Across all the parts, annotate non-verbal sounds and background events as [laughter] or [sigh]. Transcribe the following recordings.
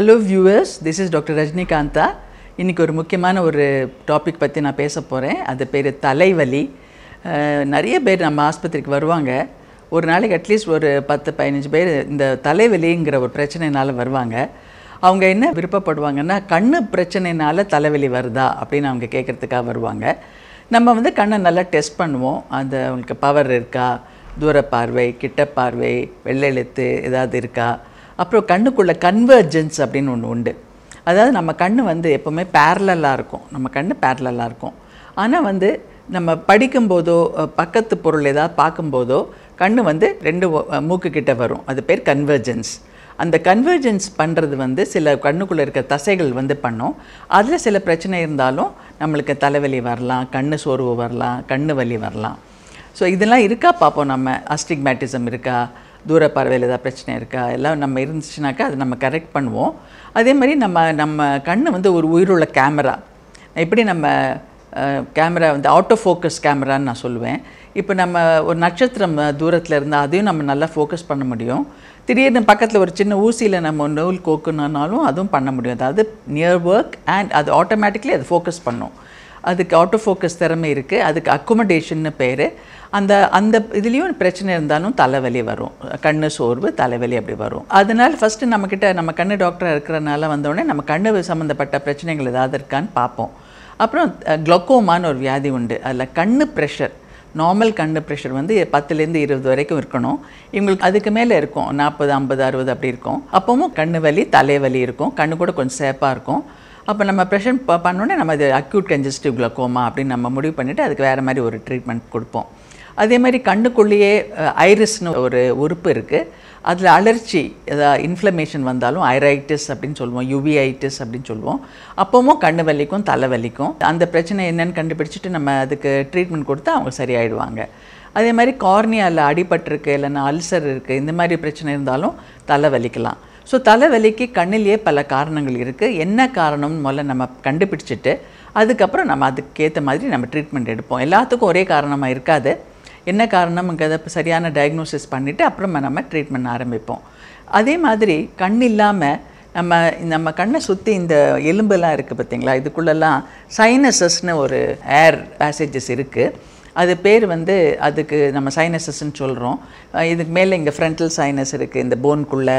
hello viewers this is doctor ரஜினிகாந்தா இன்றைக்கி ஒரு முக்கியமான ஒரு டாபிக் பற்றி நான் பேச போகிறேன் அது பேர் தலைவலி நிறைய பேர் நம்ம ஆஸ்பத்திரிக்கு வருவாங்க ஒரு நாளைக்கு அட்லீஸ்ட் ஒரு பத்து பதினஞ்சு பேர் இந்த தலைவலிங்கிற ஒரு பிரச்சனைனால் வருவாங்க அவங்க என்ன விருப்பப்படுவாங்கன்னா கண் பிரச்சனைனால தலைவலி வருதா அப்படின்னு அவங்க கேட்குறதுக்காக வருவாங்க நம்ம வந்து கண்ணை நல்லா டெஸ்ட் பண்ணுவோம் அந்த அவங்களுக்கு பவர் இருக்கா தூர பார்வை கிட்ட பார்வை வெள்ளெழுத்து ஏதாவது இருக்கா அப்புறம் கண்ணுக்குள்ளே கன்வர்ஜென்ஸ் அப்படின்னு ஒன்று உண்டு அதாவது நம்ம கண் வந்து எப்போவுமே பேரலாக இருக்கும் நம்ம கண் பேரலாக இருக்கும் ஆனால் வந்து நம்ம படிக்கும்போதோ பக்கத்து பொருள் ஏதாவது பார்க்கும்போதோ கண் வந்து ரெண்டு மூக்கு கிட்ட வரும் அது பேர் கன்வர்ஜென்ஸ் அந்த கன்வர்ஜென்ஸ் பண்ணுறது வந்து சில கண்ணுக்குள்ளே இருக்க தசைகள் வந்து பண்ணும் அதில் சில பிரச்சனை இருந்தாலும் நம்மளுக்கு தலைவலி வரலாம் கண் சோர்வு வரலாம் கண் வலி வரலாம் ஸோ இதெல்லாம் இருக்கா பார்ப்போம் நம்ம அஸ்டிக்மேட்டிசம் இருக்கா தூர பார்வையில் ஏதாவது பிரச்சனை இருக்கா எல்லாம் நம்ம இருந்துச்சுனாக்கா அது நம்ம கரெக்ட் பண்ணுவோம் அதே மாதிரி நம்ம நம்ம கண் வந்து ஒரு உயிருள்ள கேமரா எப்படி நம்ம கேமரா வந்து ஆட்டோ ஃபோக்கஸ் கேமரான்னு நான் சொல்லுவேன் இப்போ நம்ம ஒரு நட்சத்திரம் தூரத்தில் இருந்தால் அதையும் நம்ம நல்லா ஃபோக்கஸ் பண்ண முடியும் திடீர்னு பக்கத்தில் ஒரு சின்ன ஊசியில் நம்ம நூல் கோக்குனாலும் அதுவும் பண்ண முடியும் அதாவது நியர் ஒர்க் அண்ட் அது ஆட்டோமேட்டிக்லி அது ஃபோக்கஸ் பண்ணும் அதுக்கு ஆட்டோ ஃபோக்கஸ் திறமை இருக்குது அதுக்கு அக்கோமடேஷன்னு பேர் அந்த அந்த இதுலேயும் பிரச்சனை இருந்தாலும் தலைவலி வரும் கண் சோர்வு தலைவலி அப்படி வரும் அதனால் ஃபஸ்ட்டு நம்மக்கிட்ட நம்ம கண் டாக்டராக இருக்கிறனால வந்தோடனே நம்ம கண்ணு சம்மந்தப்பட்ட பிரச்சனைகள் ஏதாவது இருக்கான்னு பார்ப்போம் அப்புறம் க்ளோக்கோமான்னு ஒரு வியாதி உண்டு அதில் கண் ப்ரெஷர் நார்மல் கண் ப்ரெஷர் வந்து பத்துலேருந்து இருபது வரைக்கும் இருக்கணும் இவங்களுக்கு அதுக்கு மேலே இருக்கும் நாற்பது ஐம்பது அறுபது அப்படி இருக்கும் அப்போவும் கண்ணு வலி தலைவலி இருக்கும் கண்ணு கூட கொஞ்சம் சேப்பாக இருக்கும் அப்போ நம்ம ப்ரெஷன் பண்ணோன்னே நம்ம இது அக்யூட் கன்ஜஸ்டிவ் குளக்கோமா அப்படின்னு நம்ம முடிவு பண்ணிவிட்டு அதுக்கு வேறு மாதிரி ஒரு ட்ரீட்மெண்ட் கொடுப்போம் அதே மாதிரி கண்ணுக்குள்ளேயே ஐரிஸ்னு ஒரு உறுப்பு இருக்குது அதில் அலர்ச்சி ஏதாவது இன்ஃப்ளமேஷன் வந்தாலும் ஐரைட்டிஸ் அப்படின்னு சொல்லுவோம் யுவிஐட்டிஸ் அப்படின்னு சொல்லுவோம் அப்போவும் கண்ணு வலிக்கும் தலை வலிக்கும் அந்த பிரச்சனை என்னன்னு கண்டுபிடிச்சிட்டு நம்ம அதுக்கு ட்ரீட்மெண்ட் கொடுத்தா அவங்க சரியாயிடுவாங்க அதே மாதிரி கார்னியாவில் அடிபட்டிருக்கு இல்லைன்னா அல்சர் இருக்குது இந்த மாதிரி பிரச்சனை இருந்தாலும் தலை வலிக்கலாம் ஸோ தலைவலிக்கு கண்ணிலேயே பல காரணங்கள் இருக்குது என்ன காரணம்னு முதல்ல நம்ம கண்டுபிடிச்சிட்டு அதுக்கப்புறம் நம்ம அதுக்கேற்ற மாதிரி நம்ம ட்ரீட்மெண்ட் எடுப்போம் எல்லாத்துக்கும் ஒரே காரணமாக இருக்காது என்ன காரணம்ங்கிறத சரியான டயக்னோசிஸ் பண்ணிவிட்டு அப்புறமா நம்ம ட்ரீட்மெண்ட் ஆரம்பிப்போம் அதே மாதிரி கண் இல்லாமல் நம்ம நம்ம கண்ணை சுற்றி இந்த எலும்பெல்லாம் இருக்குது பார்த்தீங்களா இதுக்குள்ளெல்லாம் சைனசஸ்னு ஒரு ஏர் பேசேஜஸ் இருக்குது அது பேர் வந்து அதுக்கு நம்ம சைனசஸ்ன்னு சொல்கிறோம் இதுக்கு மேலே இங்கே ஃப்ரண்டல் சைனஸ் இருக்குது இந்த போன்குள்ளே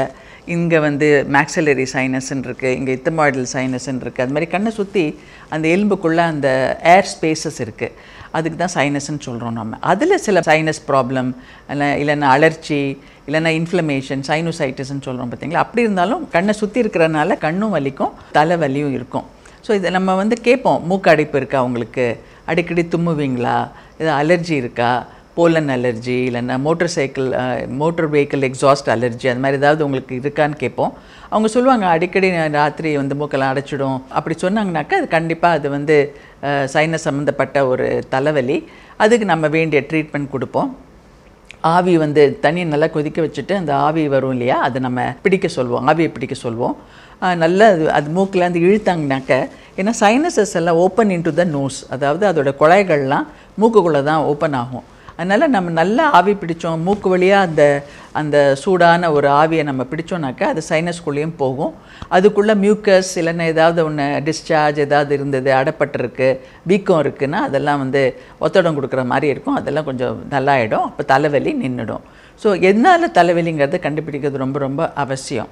இங்கே வந்து மேக்சலரி சைனஸ்ன்னு இருக்குது இங்கே இத்தமாய்டல் சைனஸ்ன்னு இருக்குது அது மாதிரி கண்ணை சுற்றி அந்த எலும்புக்குள்ளே அந்த ஏர் ஸ்பேசஸ் இருக்குது அதுக்கு தான் சைனஸ்ன்னு சொல்கிறோம் நம்ம அதில் சில சைனஸ் ப்ராப்ளம் இல்லை இல்லைன்னா அலர்ச்சி இல்லைன்னா இன்ஃப்ளமேஷன் சைனோசைட்டிஸ்ன்னு சொல்கிறோம் பார்த்தீங்களா அப்படி இருந்தாலும் கண்ணை சுற்றி இருக்கிறனால கண்ணும் வலிக்கும் தலைவலியும் இருக்கும் ஸோ இதை நம்ம வந்து கேட்போம் மூக்கடைப்பு இருக்கா அவங்களுக்கு அடிக்கடி தும்முவீங்களா ஏதாவது அலர்ஜி இருக்கா போலன் அலர்ஜி இல்லைன்னா motorcycle motor vehicle exhaust allergy அந்த மாதிரி ஏதாவது உங்களுக்கு இருக்கான்னு கேட்போம் அவங்க சொல்லுவாங்க அடிக்கடி ராத்திரி வந்து மூக்கெல்லாம் அடைச்சிடும் அப்படி சொன்னாங்கனாக்கா அது கண்டிப்பாக அது வந்து சைனஸ் சம்மந்தப்பட்ட ஒரு தலைவலி அதுக்கு நம்ம வேண்டிய ட்ரீட்மெண்ட் கொடுப்போம் ஆவி வந்து தண்ணியை நல்லா கொதிக்க வச்சுட்டு அந்த ஆவி வரும் இல்லையா அதை நம்ம பிடிக்க சொல்லுவோம் ஆவியை பிடிக்க சொல்லுவோம் நல்லா அது அது மூக்கில் அந்த இழுத்தாங்கனாக்க ஏன்னா சைனசஸ் எல்லாம் ஓப்பன் இன்டு த நோஸ் அதாவது அதோடய குழாய்கள்லாம் மூக்குக்குள்ளே தான் ஓப்பன் ஆகும் அதனால் நம்ம நல்லா ஆவி பிடிச்சோம் மூக்கு வழியாக அந்த அந்த சூடான ஒரு ஆவியை நம்ம பிடிச்சோம்னாக்கா அது சைனஸ்குள்ளேயும் போகும் அதுக்குள்ளே மியூக்கஸ் இல்லைன்னா ஏதாவது ஒன்று டிஸ்சார்ஜ் ஏதாவது இருந்தது அடப்பட்டிருக்கு வீக்கம் இருக்குன்னா அதெல்லாம் வந்து ஒத்தடம் கொடுக்குற மாதிரி இருக்கும் அதெல்லாம் கொஞ்சம் நல்லாயிடும் அப்போ தலைவலி நின்றுடும் ஸோ எதனால் தலைவலிங்கிறத கண்டுபிடிக்கிறது ரொம்ப ரொம்ப அவசியம்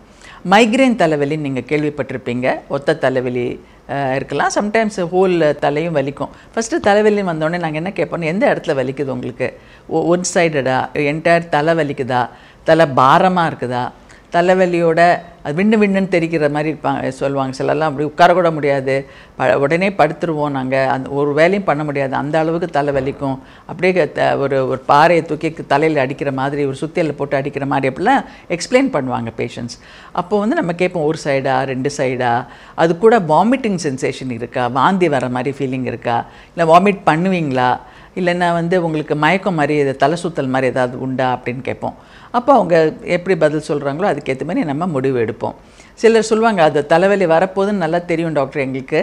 மைக்ரைன் தலைவலின்னு நீங்கள் கேள்விப்பட்டிருப்பீங்க ஒத்த தலைவலி இருக்கலாம் சம்டைம்ஸ் ஹோல் தலையும் வலிக்கும் ஃபஸ்ட்டு தலைவலியும் வந்தோடனே நாங்கள் என்ன கேட்போம் எந்த இடத்துல வலிக்குது உங்களுக்கு ஒன் சைடடா என்டையர் தலை வலிக்குதா தலை பாரமாக இருக்குதா தலைவலியோட அது விண்ணு விண்ணுன்னு தெரிக்கிற மாதிரி இருப்பாங்க சொல்லுவாங்க சிலர்லாம் அப்படி உட்கார கூட முடியாது ப உடனே படுத்துருவோம் நாங்கள் அந்த ஒரு வேலையும் பண்ண முடியாது அந்த அளவுக்கு தலைவலிக்கும் அப்படியே த ஒரு ஒரு பாறையை தூக்கி தலையில் அடிக்கிற மாதிரி ஒரு சுத்தியில் போட்டு அடிக்கிற மாதிரி அப்படிலாம் எக்ஸ்பிளைன் பண்ணுவாங்க பேஷண்ட்ஸ் அப்போது வந்து நம்ம கேட்போம் ஒரு சைடா ரெண்டு சைடா அது கூட வாமிட்டிங் சென்சேஷன் இருக்கா வாந்தி வர மாதிரி ஃபீலிங் இருக்கா இல்லை வாமிட் பண்ணுவீங்களா இல்லைன்னா வந்து உங்களுக்கு மயக்கம் மாதிரி தலை சுத்தல் மாதிரி ஏதாவது உண்டா அப்படின்னு கேட்போம் அப்போ அவங்க எப்படி பதில் சொல்கிறாங்களோ அதுக்கேற்ற மாதிரி நம்ம முடிவு எடுப்போம் சிலர் சொல்லுவாங்க அது தலைவலி வரப்போதுன்னு நல்லா தெரியும் டாக்டர் எங்களுக்கு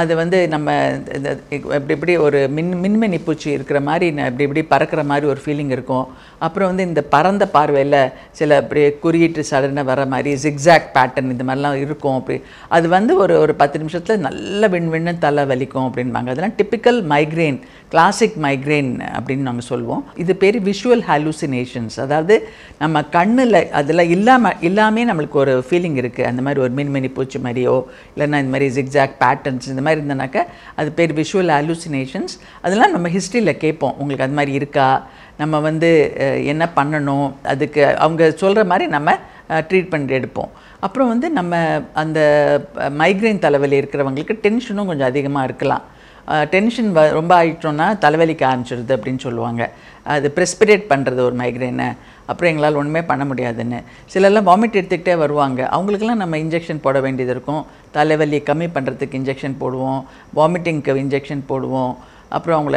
அது வந்து நம்ம இந்த இப்படி இப்படி ஒரு மின் மின்மினி பூச்சி இருக்கிற மாதிரி இப்படி இப்படி பறக்கிற மாதிரி ஒரு ஃபீலிங் இருக்கும் அப்புறம் வந்து இந்த பறந்த பார்வையில் சில அப்படி குறியீட்டு சடனை வர மாதிரி ஜிக்ஸாக் பேட்டர்ன் இந்த மாதிரிலாம் இருக்கும் அப்படி அது வந்து ஒரு ஒரு பத்து நிமிஷத்தில் நல்ல விண்விண்ணு தலை வலிக்கும் அப்படின்பாங்க அதெல்லாம் டிப்பிக்கல் மைக்ரேன் கிளாசிக் மைக்ரேன் அப்படின்னு நாங்கள் சொல்லுவோம் இது பேர் விஷுவல் ஹாலூசினேஷன்ஸ் அதாவது நம்ம கண்ணில் அதில் இல்லாமல் இல்லாமே நம்மளுக்கு ஒரு ஃபீலிங் இருக்குது அந்த மாதிரி ஒரு மின்மினி பூச்சி மாதிரியோ இல்லைன்னா இந்த மாதிரி ஜிக்ஸாக் பேட்டர்ன்ஸ் இந்த மாதிரி இருந்தனாக்க அது பேர் விஷுவல் அலூசினேஷன்ஸ் அதெல்லாம் நம்ம ஹிஸ்ட்ரியில் கேட்போம் உங்களுக்கு அது மாதிரி இருக்கா நம்ம வந்து என்ன பண்ணணும் அதுக்கு அவங்க சொல்கிற மாதிரி நம்ம ட்ரீட்மெண்ட் எடுப்போம் அப்புறம் வந்து நம்ம அந்த மைக்ரைன் தலைவலி இருக்கிறவங்களுக்கு டென்ஷனும் கொஞ்சம் அதிகமாக இருக்கலாம் டென்ஷன் ரொம்ப ஆகிட்டோன்னா தலைவலிக்க ஆரம்பிச்சிடுது அப்படின்னு சொல்லுவாங்க அது ப்ரெஸ்பிரேட் பண்ணுறது ஒரு மைக்ரைனை அப்புறம் எங்களால் ஒன்றுமே பண்ண முடியாதுன்னு சிலர்லாம் வாமிட் எடுத்துக்கிட்டே வருவாங்க அவங்களுக்கெல்லாம் நம்ம இன்ஜெக்ஷன் போட வேண்டியது இருக்கும் தலைவலியை கம்மி பண்ணுறதுக்கு இன்ஜெக்ஷன் போடுவோம் வாமிட்டிங்க்கு இன்ஜெக்ஷன் போடுவோம் அப்புறம் அவங்கள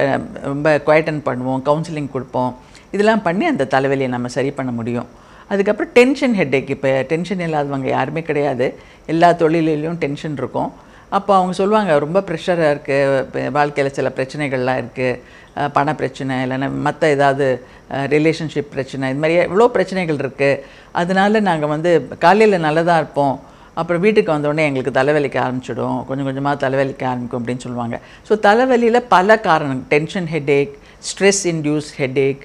ரொம்ப குவாய்டன் பண்ணுவோம் கவுன்சிலிங் கொடுப்போம் இதெல்லாம் பண்ணி அந்த தலைவலியை நம்ம சரி பண்ண முடியும் அதுக்கப்புறம் டென்ஷன் ஹெட்டேக் இப்போ டென்ஷன் இல்லாதவங்க யாருமே கிடையாது எல்லா தொழிலையும் டென்ஷன் இருக்கும் அப்போ அவங்க சொல்லுவாங்க ரொம்ப ப்ரெஷராக இருக்குது வாழ்க்கையில் சில பிரச்சனைகள்லாம் இருக்குது பண பிரச்சனை இல்லைன்னா மற்ற ஏதாவது ரிலேஷன்ஷிப் பிரச்சனை இது மாதிரி எவ்வளோ பிரச்சனைகள் இருக்குது அதனால நாங்கள் வந்து காலையில் நல்லதாக இருப்போம் அப்புறம் வீட்டுக்கு வந்தோடனே எங்களுக்கு தலைவலிக்க ஆரம்பிச்சிடும் கொஞ்சம் கொஞ்சமாக தலைவலிக்க ஆரம்பிக்கும் அப்படின்னு சொல்லுவாங்க ஸோ தலைவலியில் பல காரணம் tension headache stress induce headache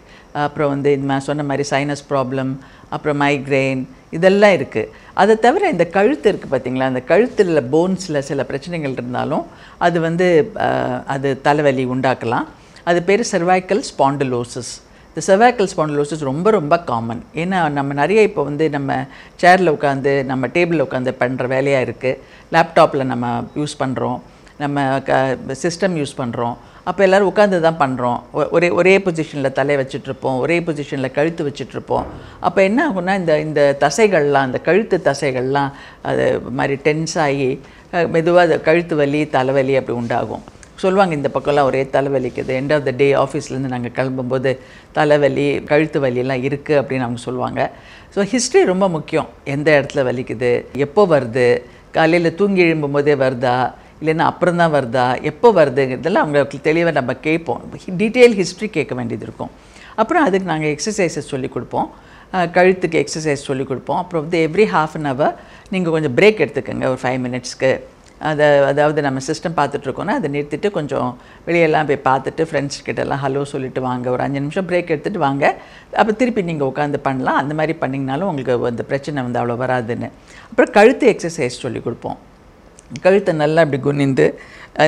அப்புறம் வந்து இந்த சொன்ன மாதிரி சைனஸ் ப்ராப்ளம் அப்புறம் மைக்ரெயின் இதெல்லாம் இருக்குது அதை தவிர இந்த கழுத்து இருக்குது பார்த்திங்களா அந்த கழுத்தில் போன்ஸில் சில பிரச்சனைகள் இருந்தாலும் அது வந்து அது தலைவலி உண்டாக்கலாம் அது பேர் செர்வாய்க்கல் ஸ்பாண்டலோசஸ் இந்த செர்வைக்கல் ஸ்பாண்டலோசஸ் ரொம்ப ரொம்ப காமன் ஏன்னா நம்ம நிறைய இப்போ வந்து நம்ம சேரில் உட்காந்து நம்ம டேபிளில் உட்காந்து பண்ணுற வேலையாக இருக்குது லேப்டாப்பில் நம்ம யூஸ் பண்ணுறோம் நம்ம க சிஸ்டம் யூஸ் பண்ணுறோம் அப்போ எல்லோரும் உட்காந்து தான் பண்ணுறோம் ஒரே ஒரே பொசிஷனில் தலையை வச்சுட்ருப்போம் ஒரே பொசிஷனில் கழுத்து வச்சுட்ருப்போம் அப்போ என்ன ஆகும்னா இந்த இந்த தசைகள்லாம் இந்த கழுத்து தசைகள்லாம் அது மாதிரி டென்ஸ் ஆகி மெதுவாக அது கழுத்து வலி தலைவலி அப்படி உண்டாகும் சொல்லுவாங்க இந்த பக்கம்லாம் ஒரே தலைவலிக்குது எண்ட் ஆஃப் த டே ஆஃபீஸ்லேருந்து நாங்கள் கிளம்பும்போது தலைவலி கழுத்து வலியெல்லாம் இருக்குது அப்படின்னு அவங்க சொல்லுவாங்க ஸோ ஹிஸ்ட்ரி ரொம்ப முக்கியம் எந்த இடத்துல வலிக்குது எப்போ வருது காலையில் தூங்கி எழும்பும்போதே வருதா இல்லைன்னா அப்புறம் தான் வருதா எப்போ வருதுங்கிறதெல்லாம் அவங்களுக்கு தெளிவாக நம்ம கேட்போம் டீட்டெயில் ஹிஸ்ட்ரி கேட்க வேண்டியது இருக்கும் அப்புறம் அதுக்கு நாங்கள் எக்ஸசைஸஸ் சொல்லிக் கொடுப்போம் கழுத்துக்கு எக்ஸசைஸ் சொல்லிக் கொடுப்போம் அப்புறம் வந்து எவ்ரி ஹாஃப் அன் ஹவர் நீங்கள் கொஞ்சம் பிரேக் எடுத்துக்கோங்க ஒரு ஃபைவ் மினிட்ஸ்க்கு அதை அதாவது நம்ம சிஸ்டம் பார்த்துட்ருக்கோன்னா அதை நிறுத்திட்டு கொஞ்சம் வெளியெல்லாம் போய் பார்த்துட்டு ஃப்ரெண்ட்ஸ் எல்லாம் ஹலோ சொல்லிட்டு வாங்க ஒரு அஞ்சு நிமிஷம் பிரேக் எடுத்துகிட்டு வாங்க அப்போ திருப்பி நீங்கள் உட்காந்து பண்ணலாம் அந்த மாதிரி பண்ணிங்கனாலும் உங்களுக்கு அந்த பிரச்சனை வந்து அவ்வளோ வராதுன்னு அப்புறம் கழுத்து எக்ஸசைஸ் சொல்லி கொடுப்போம் கழுத்தை நல்லா அப்படி குனிந்து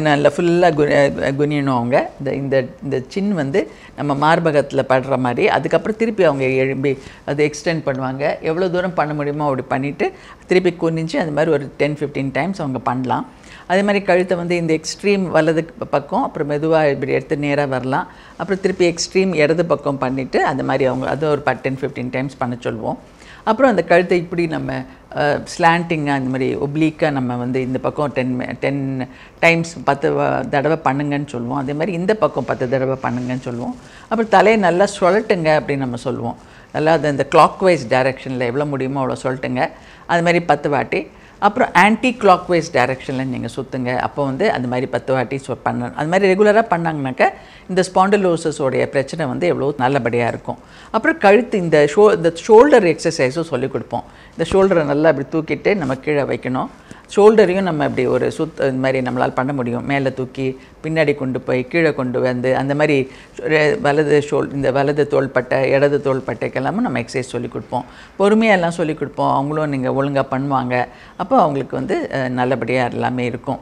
நல்லா ஃபுல்லாக குனி குனியணும் அவங்க இந்த இந்த இந்த சின் வந்து நம்ம மார்பகத்தில் படுற மாதிரி அதுக்கப்புறம் திருப்பி அவங்க எழும்பி அது எக்ஸ்டெண்ட் பண்ணுவாங்க எவ்வளோ தூரம் பண்ண முடியுமோ அப்படி பண்ணிவிட்டு திருப்பி குனிஞ்சு அந்த மாதிரி ஒரு டென் ஃபிஃப்டீன் டைம்ஸ் அவங்க பண்ணலாம் அதே மாதிரி கழுத்தை வந்து இந்த எக்ஸ்ட்ரீம் வலது பக்கம் அப்புறம் மெதுவாக இப்படி எடுத்து நேராக வரலாம் அப்புறம் திருப்பி எக்ஸ்ட்ரீம் இடது பக்கம் பண்ணிவிட்டு அந்த மாதிரி அவங்க அது ஒரு டென் ஃபிஃப்டீன் டைம்ஸ் பண்ண சொல்லுவோம் அப்புறம் அந்த கழுத்தை இப்படி நம்ம ஸ்லாண்டிங்காக அந்த மாதிரி ஒப்ளீக்காக நம்ம வந்து இந்த பக்கம் டென் டென் டைம்ஸ் பத்து தடவை பண்ணுங்கன்னு சொல்லுவோம் அதே மாதிரி இந்த பக்கம் பத்து தடவை பண்ணுங்கன்னு சொல்லுவோம் அப்புறம் தலையை நல்லா சொல்லட்டுங்க அப்படின்னு நம்ம சொல்லுவோம் நல்லா அது அந்த கிளாக் வைஸ் டைரெக்ஷனில் எவ்வளோ முடியுமோ அவ்வளோ சொல்லட்டுங்க அது மாதிரி பத்து வாட்டி அப்புறம் ஆன்டி கிளாக் வைஸ் டைரெக்ஷனில் நீங்கள் சுற்றுங்க அப்போ வந்து அந்த மாதிரி பத்து வாட்டி பண்ண அந்த மாதிரி ரெகுலராக பண்ணாங்கனாக்கா இந்த ஸ்பாண்டலோசஸோடைய பிரச்சனை வந்து எவ்வளோ நல்லபடியாக இருக்கும் அப்புறம் கழுத்து இந்த ஷோ இந்த ஷோல்டர் எக்ஸசைஸும் சொல்லிக் கொடுப்போம் இந்த ஷோல்டரை நல்லா அப்படி தூக்கிட்டு நம்ம கீழே வைக்கணும் ஷோல்டரையும் நம்ம இப்படி ஒரு சுத் இந்த மாதிரி நம்மளால் பண்ண முடியும் மேலே தூக்கி பின்னாடி கொண்டு போய் கீழே கொண்டு வந்து அந்த மாதிரி வலது ஷோல் இந்த வலது தோள்பட்டை இடது தோள்பட்டைக்கெல்லாமும் நம்ம எக்ஸசைஸ் சொல்லிக் கொடுப்போம் பொறுமையாக எல்லாம் சொல்லிக் கொடுப்போம் அவங்களும் நீங்கள் ஒழுங்காக பண்ணுவாங்க அப்போ அவங்களுக்கு வந்து நல்லபடியாக எல்லாமே இருக்கும்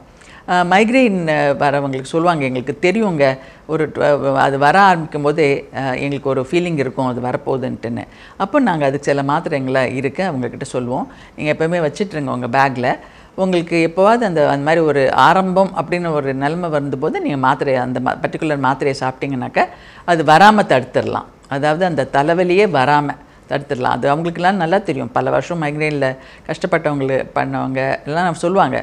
மைக்ரெயின் வரவங்களுக்கு சொல்லுவாங்க எங்களுக்கு தெரியுங்க ஒரு அது வர ஆரம்பிக்கும் போதே எங்களுக்கு ஒரு ஃபீலிங் இருக்கும் அது வரப்போகுதுன்ட்டுன்னு அப்போ நாங்கள் அதுக்கு சில மாத்திரைங்களை இருக்க அவங்கக்கிட்ட சொல்லுவோம் நீங்கள் எப்போயுமே வச்சுட்ருங்க உங்கள் பேக்கில் உங்களுக்கு எப்போவாவது அந்த அந்த மாதிரி ஒரு ஆரம்பம் அப்படின்னு ஒரு நிலைமை வருந்தபோது நீங்கள் மாத்திரையை அந்த பர்டிகுலர் மாத்திரையை சாப்பிட்டீங்கன்னாக்கா அது வராமல் தடுத்துடலாம் அதாவது அந்த தலைவலியே வராமல் தடுத்துடலாம் அது அவங்களுக்குலாம் நல்லா தெரியும் பல வருஷம் மைக்ரைனில் கஷ்டப்பட்டவங்க பண்ணவங்க எல்லாம் நம்ம சொல்லுவாங்க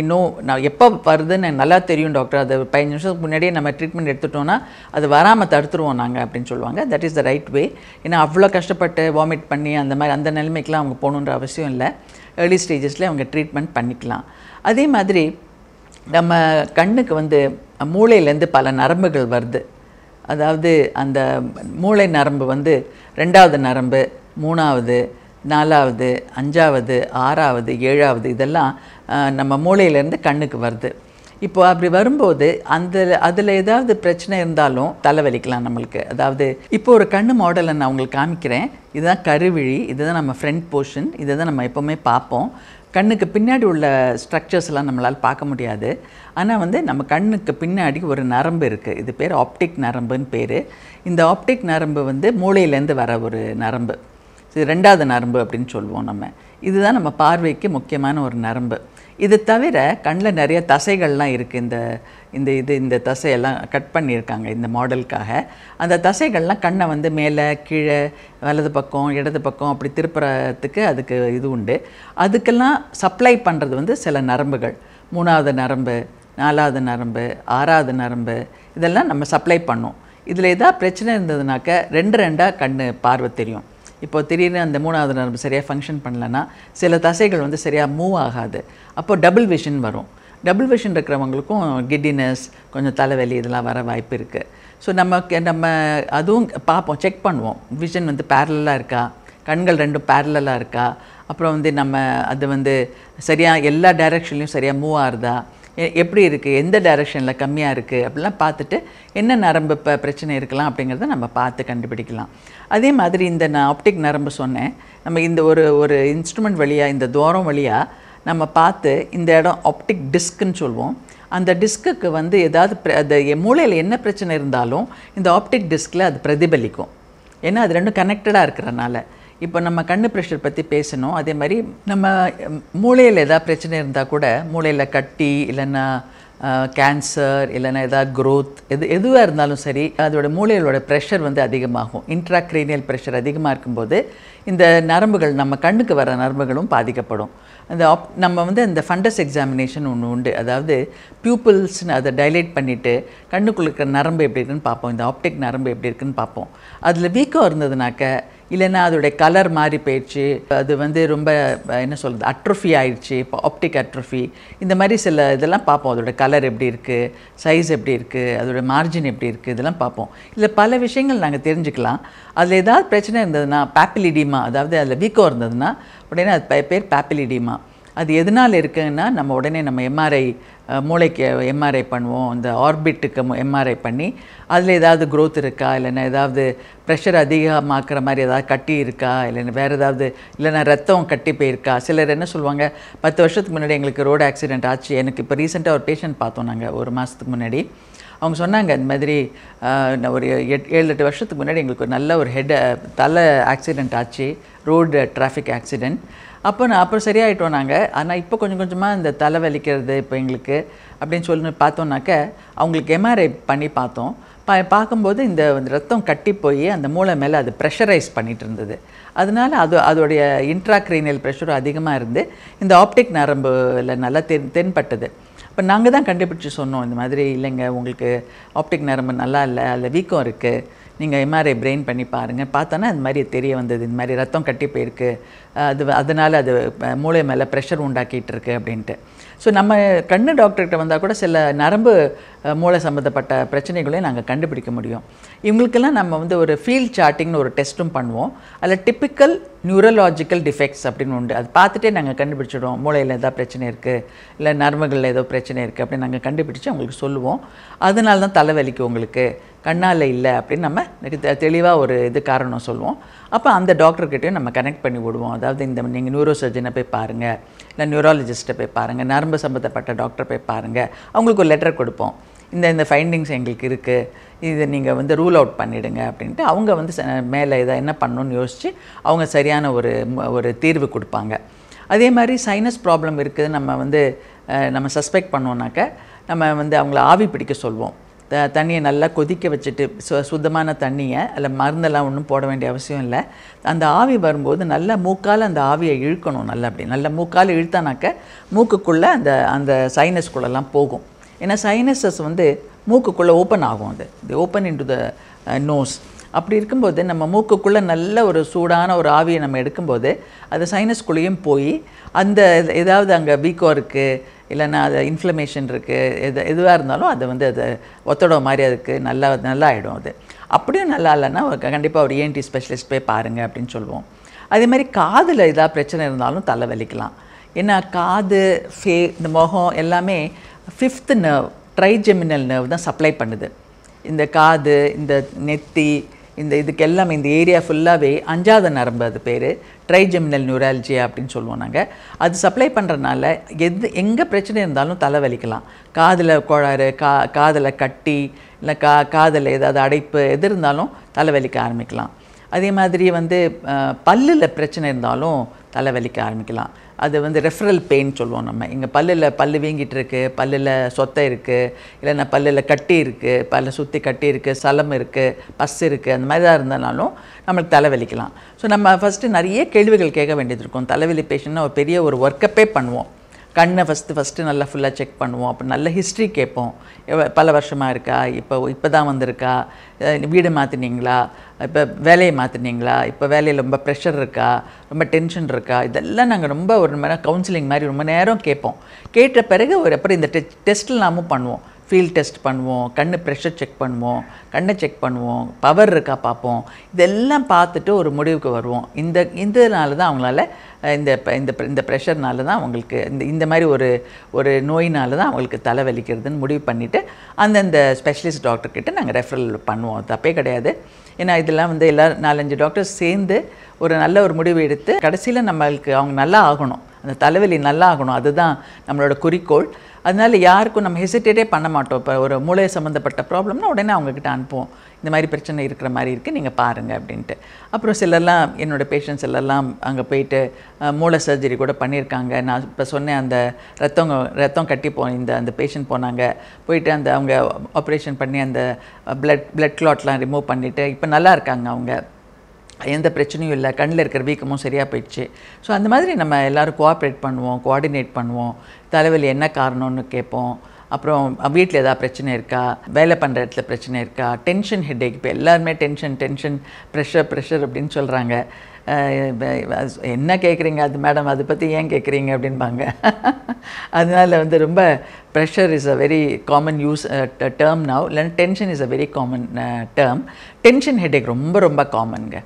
இன்னும் நான் எப்போ வருதுன்னு நல்லா தெரியும் டாக்டர் அது பதினஞ்சு நிமிஷத்துக்கு முன்னாடியே நம்ம ட்ரீட்மெண்ட் எடுத்துட்டோன்னா அது வராமல் தடுத்துருவோம் நாங்கள் அப்படின்னு சொல்லுவாங்க that is the right way ஏன்னா அவ்வளோ கஷ்டப்பட்டு வாமிட் பண்ணி அந்த மாதிரி அந்த நிலைமைக்கெலாம் அவங்க போகணுன்ற அவசியம் இல்லை ஏர்லி ஸ்டேஜஸில் அவங்க ட்ரீட்மெண்ட் பண்ணிக்கலாம் அதே மாதிரி நம்ம கண்ணுக்கு வந்து மூளையிலேருந்து பல நரம்புகள் வருது அதாவது அந்த மூளை நரம்பு வந்து ரெண்டாவது நரம்பு மூணாவது நாலாவது அஞ்சாவது ஆறாவது ஏழாவது இதெல்லாம் நம்ம மூளையிலேருந்து கண்ணுக்கு வருது இப்போ அப்படி வரும்போது அந்த அதில் ஏதாவது பிரச்சனை இருந்தாலும் தலைவலிக்கலாம் நம்மளுக்கு அதாவது இப்போ ஒரு கண்ணு மாடலை நான் உங்களுக்கு காமிக்கிறேன் இதுதான் கருவிழி இதுதான் நம்ம ஃப்ரண்ட் போர்ஷன் இதை தான் நம்ம எப்போவுமே பார்ப்போம் கண்ணுக்கு பின்னாடி உள்ள ஸ்ட்ரக்சர்ஸ்லாம் நம்மளால் பார்க்க முடியாது ஆனால் வந்து நம்ம கண்ணுக்கு பின்னாடி ஒரு நரம்பு இருக்குது இது பேர் ஆப்டிக் நரம்புன்னு பேர் இந்த ஆப்டிக் நரம்பு வந்து மூளையிலேருந்து வர ஒரு நரம்பு இது ரெண்டாவது நரம்பு அப்படின்னு சொல்லுவோம் நம்ம இதுதான் நம்ம பார்வைக்கு முக்கியமான ஒரு நரம்பு இது தவிர கண்ணில் நிறைய தசைகள்லாம் இருக்குது இந்த இந்த இது இந்த தசையெல்லாம் கட் பண்ணியிருக்காங்க இந்த மாடலுக்காக அந்த தசைகள்லாம் கண்ணை வந்து மேலே கீழே வலது பக்கம் இடது பக்கம் அப்படி திருப்புறத்துக்கு அதுக்கு இது உண்டு அதுக்கெல்லாம் சப்ளை பண்ணுறது வந்து சில நரம்புகள் மூணாவது நரம்பு நாலாவது நரம்பு ஆறாவது நரம்பு இதெல்லாம் நம்ம சப்ளை பண்ணோம் இதில் எதாவது பிரச்சனை இருந்ததுனாக்க ரெண்டு ரெண்டாக கண் பார்வை தெரியும் இப்போ திடீர்னு அந்த மூணாவது நரம்பு சரியாக ஃபங்க்ஷன் பண்ணலன்னா சில தசைகள் வந்து சரியாக மூவ் ஆகாது அப்போ டபுள் விஷன் வரும் டபுள் விஷன் இருக்கிறவங்களுக்கும் கிட்டினஸ் கொஞ்சம் தலைவலி இதெல்லாம் வர வாய்ப்பு இருக்குது ஸோ நமக்கு நம்ம அதுவும் பார்ப்போம் செக் பண்ணுவோம் விஷன் வந்து பேரலாக இருக்கா கண்கள் ரெண்டும் பேரலாக இருக்கா அப்புறம் வந்து நம்ம அது வந்து சரியாக எல்லா டைரக்ஷன்லேயும் சரியாக மூவ் ஆகுதா எப்படி இருக்குது எந்த டைரெக்ஷனில் கம்மியாக இருக்குது அப்படிலாம் பார்த்துட்டு என்ன நரம்பு இப்போ பிரச்சனை இருக்கலாம் அப்படிங்கிறத நம்ம பார்த்து கண்டுபிடிக்கலாம் அதே மாதிரி இந்த நான் ஆப்டிக் நரம்பு சொன்னேன் நம்ம இந்த ஒரு ஒரு இன்ஸ்ட்ருமெண்ட் வழியாக இந்த தூரம் வழியாக நம்ம பார்த்து இந்த இடம் ஆப்டிக் டிஸ்க்குன்னு சொல்லுவோம் அந்த டிஸ்க்குக்கு வந்து ஏதாவது அந்த மூளையில் என்ன பிரச்சனை இருந்தாலும் இந்த ஆப்டிக் டிஸ்கில் அது பிரதிபலிக்கும் ஏன்னா அது ரெண்டும் கனெக்டடாக இருக்கிறனால இப்போ நம்ம கண்ணு ப்ரெஷர் பற்றி பேசணும் அதே மாதிரி நம்ம மூளையில் ஏதாவது பிரச்சனை இருந்தால் கூட மூளையில் கட்டி இல்லைன்னா கேன்சர் இல்லைன்னா ஏதாவது க்ரோத் எது எதுவாக இருந்தாலும் சரி அதோட மூளைகளோட ப்ரெஷர் வந்து அதிகமாகும் இன்ட்ராக்ரீனியல் ப்ரெஷர் அதிகமாக இருக்கும்போது இந்த நரம்புகள் நம்ம கண்ணுக்கு வர நரம்புகளும் பாதிக்கப்படும் அந்த ஆப் நம்ம வந்து அந்த ஃபண்டஸ் எக்ஸாமினேஷன் ஒன்று உண்டு அதாவது பியூப்பிள்ஸ்னு அதை டைலேட் பண்ணிவிட்டு கண்ணுக்குள்ள இருக்கிற நரம்பு எப்படி இருக்குன்னு பார்ப்போம் இந்த ஆப்டிக் நரம்பு எப்படி இருக்குன்னு பார்ப்போம் அதில் வீக்கம் இருந்ததுனாக்க இல்லைன்னா அதோடைய கலர் மாறி போயிடுச்சு அது வந்து ரொம்ப என்ன சொல்கிறது அட்ரோஃபி ஆயிடுச்சு இப்போ ஆப்டிக் அட்ரோஃபி இந்த மாதிரி சில இதெல்லாம் பார்ப்போம் அதோடய கலர் எப்படி இருக்குது சைஸ் எப்படி இருக்குது அதோடய மார்ஜின் எப்படி இருக்குது இதெல்லாம் பார்ப்போம் இதில் பல விஷயங்கள் நாங்கள் தெரிஞ்சுக்கலாம் அதில் ஏதாவது பிரச்சனை இருந்ததுன்னா பேப்பிலிடிமா அதாவது அதில் வீக்கம் இருந்ததுன்னா உடனே அது பேர் பேப்பிலிடிமா அது எதனால் இருக்குதுன்னா நம்ம உடனே நம்ம எம்ஆர்ஐ மூளைக்கு எம்ஆர்ஐ பண்ணுவோம் இந்த ஆர்பிட்டுக்கு எம்ஆர்ஐ பண்ணி அதில் ஏதாவது க்ரோத் இருக்கா இல்லைன்னா ஏதாவது ப்ரெஷர் அதிகமாக்குற மாதிரி ஏதாவது கட்டி இருக்கா இல்லைன்னா வேறு ஏதாவது இல்லைன்னா ரத்தம் கட்டி போயிருக்கா சிலர் என்ன சொல்லுவாங்க பத்து வருஷத்துக்கு முன்னாடி எங்களுக்கு ரோடு ஆக்சிடென்ட் ஆச்சு எனக்கு இப்போ ரீசெண்டாக ஒரு பேஷண்ட் பார்த்தோம் நாங்கள் ஒரு மாதத்துக்கு முன்னாடி அவங்க சொன்னாங்க இந்த மாதிரி ஒரு எட் ஏழு எட்டு வருஷத்துக்கு முன்னாடி எங்களுக்கு நல்ல ஒரு ஹெட் தலை ஆக்சிடெண்ட் ஆச்சு ரோடு டிராஃபிக் ஆக்சிடெண்ட் அப்போ நான் அப்புறம் சரியாயிட்டோம் நாங்கள் ஆனால் இப்போ கொஞ்சம் கொஞ்சமாக இந்த தலை வலிக்கிறது இப்போ எங்களுக்கு அப்படின்னு சொல்லி பார்த்தோம்னாக்க அவங்களுக்கு எம்ஆர்ஐ பண்ணி பார்த்தோம் பா பார்க்கும்போது இந்த ரத்தம் கட்டி போய் அந்த மூளை மேலே அது ப்ரெஷரைஸ் பண்ணிகிட்டு இருந்தது அதனால் அது அதோடைய இன்ட்ராக்ரீனியல் ப்ரெஷரும் அதிகமாக இருந்து இந்த ஆப்டிக் நரம்பில் நல்லா தென் தென்பட்டது இப்போ நாங்கள் தான் கண்டுபிடிச்சி சொன்னோம் இந்த மாதிரி இல்லைங்க உங்களுக்கு ஆப்டிக் நரம்பு நல்லா இல்லை அதில் வீக்கம் இருக்குது நீங்கள் எம்ஆர்ஐ பிரெயின் பண்ணி பாருங்கள் பார்த்தோன்னா இந்த மாதிரி தெரிய வந்தது இந்த மாதிரி ரத்தம் கட்டி போயிருக்கு அது அதனால் அது மூளை மேலே ப்ரெஷர் உண்டாக்கிட்டு இருக்கு அப்படின்ட்டு ஸோ நம்ம கண்ணு டாக்டர்கிட்ட வந்தால் கூட சில நரம்பு மூளை சம்மந்தப்பட்ட பிரச்சனைகளையும் நாங்கள் கண்டுபிடிக்க முடியும் இவங்களுக்கெல்லாம் நம்ம வந்து ஒரு ஃபீல் சார்ட்டிங்னு ஒரு டெஸ்ட்டும் பண்ணுவோம் அதில் டிப்பிக்கல் நியூரலாஜிக்கல் டிஃபெக்ட்ஸ் அப்படின்னு உண்டு அது பார்த்துட்டே நாங்கள் கண்டுபிடிச்சிடுவோம் மூளையில் ஏதாவது பிரச்சனை இருக்குது இல்லை நரம்புகளில் ஏதோ பிரச்சனை இருக்குது அப்படின்னு நாங்கள் கண்டுபிடிச்சு அவங்களுக்கு சொல்லுவோம் அதனால தான் தலைவலிக்கு உங்களுக்கு கண்ணால் இல்லை அப்படின்னு நம்ம தெளிவாக ஒரு இது காரணம் சொல்லுவோம் அப்போ அந்த டாக்டர்கிட்டையும் நம்ம கனெக்ட் பண்ணி விடுவோம் அதாவது இந்த நீங்கள் நியூரோ சர்ஜனை போய் பாருங்கள் இல்லை நியூராலஜிஸ்ட்டை போய் பாருங்கள் நரம்பு சம்மந்தப்பட்ட டாக்டர் போய் பாருங்கள் அவங்களுக்கு ஒரு லெட்டர் கொடுப்போம் இந்த இந்த ஃபைண்டிங்ஸ் எங்களுக்கு இருக்குது இதை நீங்கள் வந்து ரூல் அவுட் பண்ணிவிடுங்க அப்படின்ட்டு அவங்க வந்து மேலே இதை என்ன பண்ணணும்னு யோசித்து அவங்க சரியான ஒரு ஒரு தீர்வு கொடுப்பாங்க அதே மாதிரி சைனஸ் ப்ராப்ளம் இருக்குது நம்ம வந்து நம்ம சஸ்பெக்ட் பண்ணோன்னாக்க நம்ம வந்து அவங்கள ஆவி பிடிக்க சொல்வோம் த தண்ணியை நல்லா கொதிக்க வச்சுட்டு சு சுத்தமான தண்ணியை அதில் மருந்தெல்லாம் ஒன்றும் போட வேண்டிய அவசியம் இல்லை அந்த ஆவி வரும்போது நல்ல மூக்கால் அந்த ஆவியை இழுக்கணும் நல்லா அப்படி நல்ல மூக்கால் இழுத்தானாக்க மூக்குக்குள்ளே அந்த அந்த சைனஸ்குள்ளெல்லாம் போகும் ஏன்னா சைனஸஸ் வந்து மூக்குக்குள்ளே ஓப்பன் ஆகும் அது இது open into the nose அப்படி இருக்கும்போது நம்ம மூக்குக்குள்ளே நல்ல ஒரு சூடான ஒரு ஆவியை நம்ம எடுக்கும்போது அது சைனஸ்குள்ளேயும் போய் அந்த ஏதாவது அங்கே வீக்கம் இருக்குது இல்லைன்னா அது இன்ஃப்ளமேஷன் இருக்குது எது எதுவாக இருந்தாலும் அதை வந்து அது ஒத்தடவை மாதிரி அதுக்கு நல்லா நல்லா ஆகிடும் அது அப்படியும் நல்லா இல்லைன்னா கண்டிப்பாக ஒரு ஏன்டி ஸ்பெஷலிஸ்ட் e போய் பாருங்கள் அப்படின்னு சொல்லுவோம் அதே மாதிரி காதில் ஏதாவது பிரச்சனை இருந்தாலும் தலை வலிக்கலாம் ஏன்னா காது ஃபே இந்த முகம் எல்லாமே ஃபிஃப்த்து நர்வ் ட்ரைஜெமினல் நர்வ் தான் சப்ளை பண்ணுது இந்த காது இந்த நெத்தி இந்த இதுக்கெல்லாம் இந்த ஏரியா ஃபுல்லாகவே அஞ்சாத நரம்பு அது பேர் ட்ரைஜெமினல் நியூரால்ஜி அப்படின்னு சொல்லுவோம் நாங்கள் அது சப்ளை பண்ணுறதுனால எது எங்கே பிரச்சனை இருந்தாலும் தலை வலிக்கலாம் காதில் குழாறு கா காதில் கட்டி இல்லை கா காதில் ஏதாவது அடைப்பு எது இருந்தாலும் தலைவலிக்க ஆரம்பிக்கலாம் அதே மாதிரி வந்து பல்லில் பிரச்சனை இருந்தாலும் தலைவலிக்க ஆரம்பிக்கலாம் அது வந்து ரெஃபரல் பெயின் சொல்லுவோம் நம்ம இங்கே பல்லில் பல்லு வீங்கிட்டு இருக்குது பல்லில் சொத்தை இருக்குது இல்லைன்னா பல்லில் கட்டி இருக்குது பல்ல சுற்றி கட்டி இருக்குது சலம் இருக்குது பஸ் இருக்குது அந்த மாதிரி தான் இருந்தனாலும் நம்மளுக்கு தலைவலிக்கலாம் ஸோ நம்ம ஃபஸ்ட்டு நிறைய கேள்விகள் கேட்க வேண்டியது இருக்கும் தலைவலி பேஷண்ட்னா ஒரு பெரிய ஒரு ஒர்க்கப்பே பண்ணுவோம் கண்ணை ஃபஸ்ட்டு ஃபஸ்ட்டு நல்லா ஃபுல்லாக செக் பண்ணுவோம் அப்போ நல்ல ஹிஸ்ட்ரி கேட்போம் பல வருஷமாக இருக்கா இப்போ இப்போ தான் வந்திருக்கா வீடு மாற்றினீங்களா இப்போ வேலையை மாற்றினீங்களா இப்போ வேலையில் ரொம்ப ப்ரெஷர் இருக்கா ரொம்ப டென்ஷன் இருக்கா இதெல்லாம் நாங்கள் ரொம்ப ஒரு நேரம் கவுன்சிலிங் மாதிரி ரொம்ப நேரம் கேட்போம் கேட்ட பிறகு ஒரு அப்புறம் இந்த டெஸ்ட் டெஸ்ட்டில் நாமும் பண்ணுவோம் ஃபீல் டெஸ்ட் பண்ணுவோம் கண் ப்ரெஷர் செக் பண்ணுவோம் கண்ணை செக் பண்ணுவோம் பவர் இருக்கா பார்ப்போம் இதெல்லாம் பார்த்துட்டு ஒரு முடிவுக்கு வருவோம் இந்த இதனால தான் அவங்களால இந்த இந்த இந்த ப்ரெஷர்னால தான் அவங்களுக்கு இந்த இந்த மாதிரி ஒரு ஒரு நோயினால தான் அவங்களுக்கு தலை வலிக்கிறதுன்னு முடிவு பண்ணிவிட்டு அந்தந்த ஸ்பெஷலிஸ்ட் டாக்டர்கிட்ட நாங்கள் ரெஃபரல் பண்ணுவோம் தப்பே கிடையாது ஏன்னா இதெல்லாம் வந்து எல்லா நாலஞ்சு டாக்டர்ஸ் சேர்ந்து ஒரு நல்ல ஒரு முடிவு எடுத்து கடைசியில் நம்மளுக்கு அவங்க நல்லா ஆகணும் அந்த தலைவலி நல்லா ஆகணும் அதுதான் நம்மளோட குறிக்கோள் அதனால் யாருக்கும் நம்ம ஹெசிடேட்டே பண்ண மாட்டோம் இப்போ ஒரு மூளை சம்மந்தப்பட்ட ப்ராப்ளம்னா உடனே அவங்கக்கிட்ட அனுப்புவோம் இந்த மாதிரி பிரச்சனை இருக்கிற மாதிரி இருக்குது நீங்கள் பாருங்கள் அப்படின்ட்டு அப்புறம் சிலர்லாம் என்னோடய பேஷண்ட்ஸ் எல்லாம் அங்கே போயிட்டு மூளை சர்ஜரி கூட பண்ணியிருக்காங்க நான் இப்போ சொன்னேன் அந்த ரத்தம் ரத்தம் கட்டி போ இந்த அந்த பேஷண்ட் போனாங்க போயிட்டு அந்த அவங்க ஆப்ரேஷன் பண்ணி அந்த ப்ளட் ப்ளட் கிளாட்லாம் ரிமூவ் பண்ணிவிட்டு இப்போ நல்லா இருக்காங்க அவங்க எந்த பிரச்சனையும் இல்லை கண்ணில் இருக்கிற வீக்கமும் சரியாக போயிடுச்சு ஸோ அந்த மாதிரி நம்ம எல்லோரும் கோஆப்ரேட் பண்ணுவோம் கோஆர்டினேட் பண்ணுவோம் தலைவலி என்ன காரணம்னு கேட்போம் அப்புறம் வீட்டில் ஏதாவது பிரச்சனை இருக்கா வேலை பண்ணுற இடத்துல பிரச்சனை இருக்கா டென்ஷன் ஹெட் ஏக் இப்போ எல்லாருமே டென்ஷன் டென்ஷன் ப்ரெஷர் ப்ரெஷர் அப்படின்னு சொல்கிறாங்க என்ன கேட்குறீங்க அது மேடம் அதை பற்றி ஏன் கேட்குறீங்க அப்படின்பாங்க [laughs] அதனால் வந்து ரொம்ப pressure is a very common use term now இல்லைன்னா tension is a very common term tension headache ரொம்ப ரொம்ப காமனுங்க